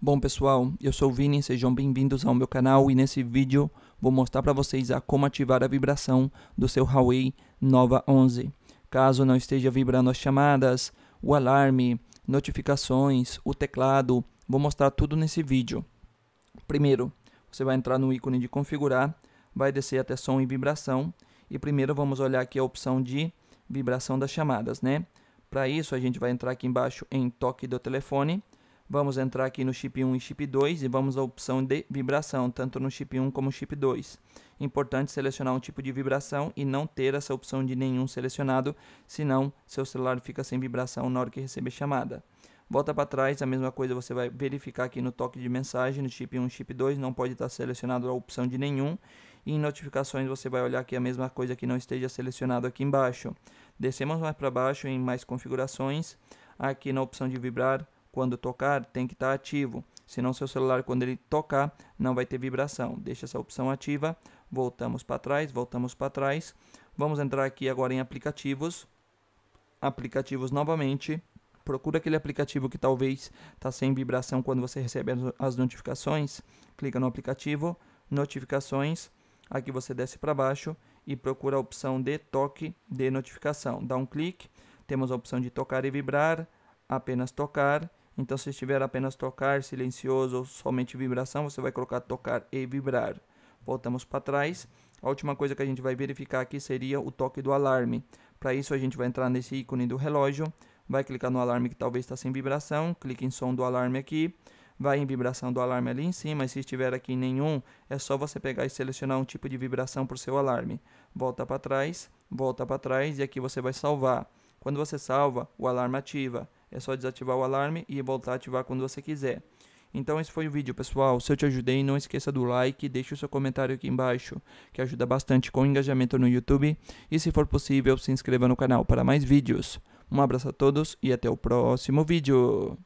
Bom pessoal, eu sou o Vini, sejam bem-vindos ao meu canal e nesse vídeo vou mostrar para vocês a como ativar a vibração do seu Huawei Nova 11. Caso não esteja vibrando as chamadas, o alarme, notificações, o teclado, vou mostrar tudo nesse vídeo. Primeiro, você vai entrar no ícone de configurar, vai descer até som e vibração e primeiro vamos olhar aqui a opção de vibração das chamadas, né? Para isso a gente vai entrar aqui embaixo em toque do telefone Vamos entrar aqui no chip 1 e chip 2 e vamos à opção de vibração, tanto no chip 1 como no chip 2. Importante selecionar um tipo de vibração e não ter essa opção de nenhum selecionado, senão seu celular fica sem vibração na hora que receber chamada. Volta para trás, a mesma coisa você vai verificar aqui no toque de mensagem, no chip 1 e chip 2, não pode estar selecionado a opção de nenhum. E em notificações você vai olhar aqui a mesma coisa que não esteja selecionado aqui embaixo. Descemos mais para baixo em mais configurações, aqui na opção de vibrar, quando tocar, tem que estar tá ativo, senão seu celular, quando ele tocar, não vai ter vibração. Deixa essa opção ativa. Voltamos para trás, voltamos para trás. Vamos entrar aqui agora em aplicativos. Aplicativos novamente. Procura aquele aplicativo que talvez está sem vibração quando você recebe as notificações. Clica no aplicativo, notificações. Aqui você desce para baixo e procura a opção de toque de notificação. Dá um clique, temos a opção de tocar e vibrar, apenas tocar então, se estiver apenas tocar, silencioso ou somente vibração, você vai colocar tocar e vibrar. Voltamos para trás. A última coisa que a gente vai verificar aqui seria o toque do alarme. Para isso, a gente vai entrar nesse ícone do relógio, vai clicar no alarme que talvez está sem vibração, clique em som do alarme aqui, vai em vibração do alarme ali em cima, e se estiver aqui em nenhum, é só você pegar e selecionar um tipo de vibração para o seu alarme. Volta para trás, volta para trás, e aqui você vai salvar. Quando você salva, o alarme ativa. É só desativar o alarme e voltar a ativar quando você quiser. Então esse foi o vídeo, pessoal. Se eu te ajudei, não esqueça do like deixe o seu comentário aqui embaixo, que ajuda bastante com o engajamento no YouTube. E se for possível, se inscreva no canal para mais vídeos. Um abraço a todos e até o próximo vídeo.